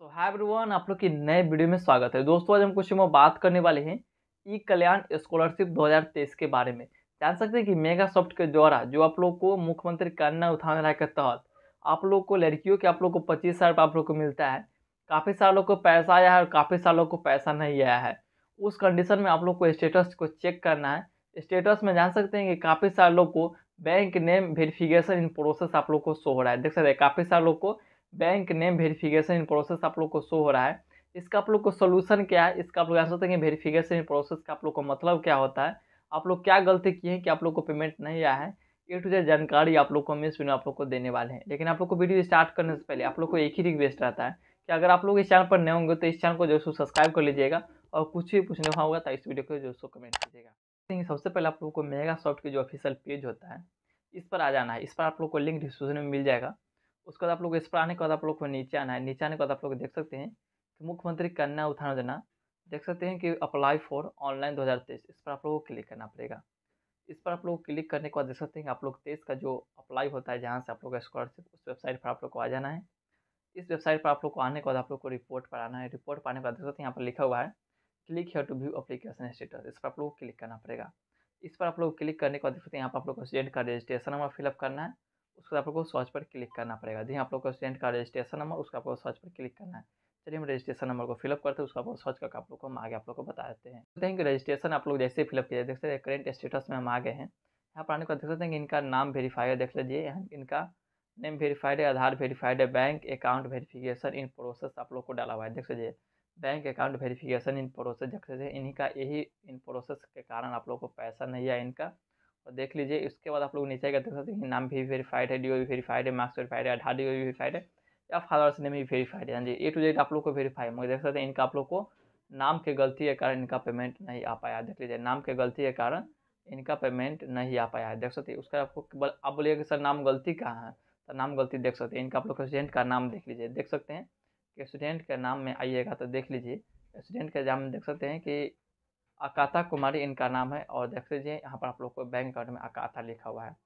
तो hi everyone आप लोग की नए वीडियो में स्वागत है दोस्तों आज हम कुछ में बात करने वाले हैं ई कल्याण स्कॉलरशिप 2023 के बारे में जान सकते हैं कि मेगा सॉफ्ट के द्वारा जो आप लोग को मुख्यमंत्री कन्या उत्थान राय के तहत आप लोग को लड़कियों के आप लोग को पच्चीस हज़ार आप लोग को मिलता है काफ़ी सालों को पैसा आया है और काफ़ी सालों को पैसा नहीं आया है उस कंडीशन में आप लोग को स्टेटस को चेक करना है स्टेटस में जान सकते हैं कि काफ़ी सारे लोग को bank name verification in process आप लोग को शो हो रहा है देख सकते हैं काफ़ी सारे लोग को bank name verification in process आप लोग को शो हो रहा है इसका आप लोग को सोल्यूशन क्या है इसका आप लोग आंसर देंगे वेरिफिकेशन इन प्रोसेस का आप लोग को मतलब क्या होता है आप लोग क्या गलती किए हैं कि आप लोग को पेमेंट नहीं आया है ए टू जेड जानकारी आप लोग को मिस इस वीडियो आप लोग को देने वाले हैं लेकिन आप लोग को वीडियो स्टार्ट करने से पहले आप लोग को एक ही रिक्वेस्ट रहता है कि अगर आप लोग इस चैनल पर नए होंगे तो इस चैनल को जो है सब्सक्राइब कर लीजिएगा और कुछ भी पूछने हुआ होगा तो इस वीडियो को जो है कमेंट कीजिएगा सबसे पहले आप लोग को मेगा सॉफ्ट के जो ऑफिशियल पेज होता है इस पर आ जाना है इस पर आप लोग को लिंक डिस्क्रिप्शन में मिल जाएगा उसके बाद आप लोग इस पर आने के बाद आप लोग को नीचे आना है नीचे आने के बाद आप लोग देख सकते हैं कि मुख्यमंत्री कन्या उत्थान योजना देख सकते हैं कि अप्लाई फॉर ऑनलाइन 2023 इस पर आप लोगों को क्लिक करना पड़ेगा इस पर आप लोग क्लिक करने के बाद देख सकते हैं कि आप लोग तेईस का जो अप्लाई होता है जहाँ से आप लोग का स्कॉलरशिप उस वेबसाइट पर आप लोग को आ जाना है इस वेबसाइट पर आप लोग को आने के बाद आप लोग को रिपोर्ट पर आना है रिपोर्ट पाने के बाद देख सकते हैं यहाँ पर लिखा हुआ है click here to view application status इस पर आप लोग को क्लिक करना पड़ेगा इस पर आप लोग क्लिक करने के बाद देख सकते हैं यहाँ पर आप लोग को स्टूडेंट का रजिस्ट्रेशन नंबर फिलअप करना है उसके बाद आप लोग को सर्च पर क्लिक करना पड़ेगा जी आप लोग का स्टूडेंट का रजिस्ट्रेशन नंबर उसका आपको सर्च पर क्लिक करना है चलिए हम रजिस्ट्रेशन नंबर को फिलअप करते हैं उसका आपको सर्च करके आप लोग को हम आगे आप लोग को बता देते हैं देखते हैं कि रजिस्ट्रेशन आप लोग जैसे फिलअप किया देख सकते हैं करेंट स्टेटस में हम आ गए हैं यहाँ पर आने के बाद देख सकते हैं कि इनका नाम वेरीफाइड देख लीजिए इनका नेम वेरीफाइड है आधार वेरीफाइड है bank account verification in process आप लोग को डाला हुआ है देख लीजिए bank account verification in process देख सकते हैं इन्हीं का यही इन प्रोसेस के कारण आप लोग को पैसा नहीं आया इनका और देख लीजिए इसके बाद आप लोग नीचे का देख सकते हैं नाम भी वेरीफाइड है डी भी वेरीफाइड है मार्क्स वेरीफाइड है आधार डी भी वेरीफाइड है या फादर्स नेम भी वेरीफाइड है हाँ जी ए टू जेड आप लोग को वेरीफाई मगर देख सकते हैं इनका आप लोग को नाम के गलती के कारण इनका पेमेंट नहीं आ पाया देख लीजिए नाम के गलती के कारण इनका पेमेंट नहीं आ पाया है देख सकते उसका आपको आप बोलिए कि सर नाम गलती कहाँ है तो नाम गलती देख सकते हैं इनका आप लोग स्टूडेंट का नाम देख लीजिए देख सकते हैं कि स्टूडेंट के नाम में आइएगा तो देख लीजिए स्टूडेंट के एग्जाम देख सकते हैं कि अकाता कुमारी इनका नाम है और देख लीजिए यहाँ पर आप लोग को बैंक अकाउंट में अकाता लिखा हुआ है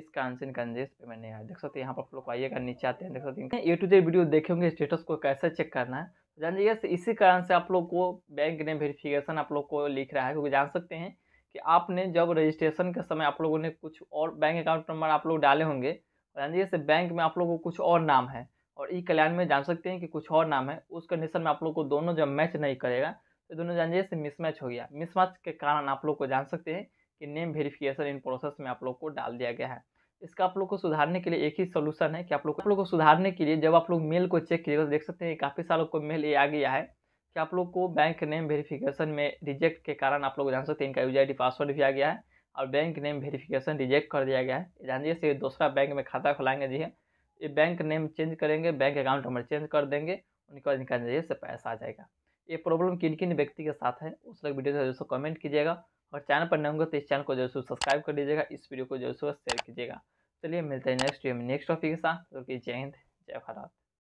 इस कारण से इनका निदेश पेमेंट नहीं आया देख सकते हैं यहाँ पर आप लोग आइएगा नीचे आते हैं देख सकते हैं ए टू जे वीडियो देखेंगे स्टेटस को कैसे चेक करना है तो जान जाइए इसी कारण से आप लोग को बैंक ने वेरिफिकेशन आप लोग को लिख रहा है क्योंकि जान सकते हैं कि आपने जब रजिस्ट्रेशन के समय आप लोगों ने कुछ और बैंक अकाउंट नंबर आप लोग डाले होंगे तो जान लीजिए बैंक में आप लोगों को कुछ और नाम है और ई कल्याण में जान सकते हैं कि कुछ और नाम है उस कंडीशन में आप लोग को दोनों जब मैच नहीं करेगा ये तो दोनों जानजिए से मिसमैच हो गया मिसमैच के कारण आप लोग को जान सकते हैं कि नेम वेरिफिकेशन इन प्रोसेस में आप लोग को डाल दिया गया है इसका आप लोग को सुधारने के लिए एक ही सोल्यूशन है कि आप लोग आप लोग को सुधारने के लिए जब आप लोग मेल को चेक कीजिएगा तो देख सकते हैं काफ़ी सालों को मेल ये आ गया है कि आप लोग को बैंक नेम वेरिफिकेशन में रिजेक्ट के कारण आप लोग जान सकते हैं इनका यूजर आई पासवर्ड भी आ गया है और बैंक नेम वेरिफिकेशन रिजेक्ट कर दिया गया है जानिए से दूसरा बैंक में खाता खुलाएंगे जी हाँ। ये बैंक नेम चेंज करेंगे बैंक अकाउंट नंबर चेंज कर देंगे उनके बाद इनका से पैसा आ जाएगा ये प्रॉब्लम किन किन व्यक्ति के साथ है उस लग वीडियो जरूर से कमेंट कीजिएगा और चैनल पर नहीं होंगे तो इस चैनल को है सब्सक्राइब कर लीजिएगा इस वीडियो को जरूर शेयर कीजिएगा चलिए मिलते हैं नेक्स्ट वीडियो में नेक्स्ट टॉपिक के साथ तो जय हिंद जय भारत